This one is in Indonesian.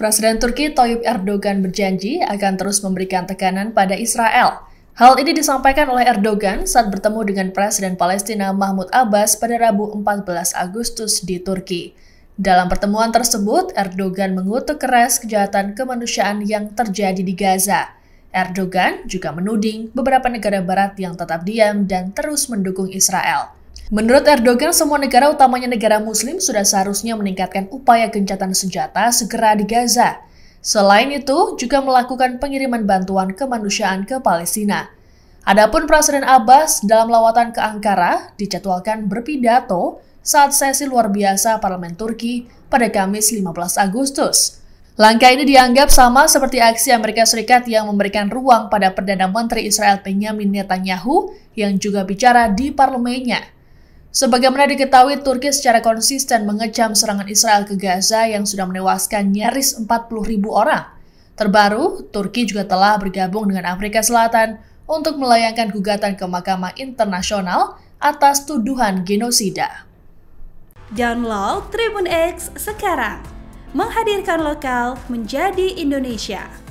Presiden Turki Tayyip Erdogan berjanji akan terus memberikan tekanan pada Israel. Hal ini disampaikan oleh Erdogan saat bertemu dengan Presiden Palestina Mahmud Abbas pada Rabu 14 Agustus di Turki. Dalam pertemuan tersebut, Erdogan mengutuk keras kejahatan kemanusiaan yang terjadi di Gaza. Erdogan juga menuding beberapa negara barat yang tetap diam dan terus mendukung Israel. Menurut Erdogan, semua negara utamanya negara muslim sudah seharusnya meningkatkan upaya gencatan senjata segera di Gaza. Selain itu, juga melakukan pengiriman bantuan kemanusiaan ke Palestina. Adapun Presiden Abbas dalam lawatan ke Ankara dijadwalkan berpidato saat sesi luar biasa Parlemen Turki pada Kamis 15 Agustus. Langkah ini dianggap sama seperti aksi Amerika Serikat yang memberikan ruang pada Perdana Menteri Israel Benjamin Netanyahu yang juga bicara di parlemennya. Sebagaimana diketahui, Turki secara konsisten mengecam serangan Israel ke Gaza yang sudah menewaskan nyaris 40 ribu orang. Terbaru, Turki juga telah bergabung dengan Afrika Selatan untuk melayangkan gugatan ke Mahkamah Internasional atas tuduhan genosida. Download Tribun X sekarang, menghadirkan lokal menjadi Indonesia.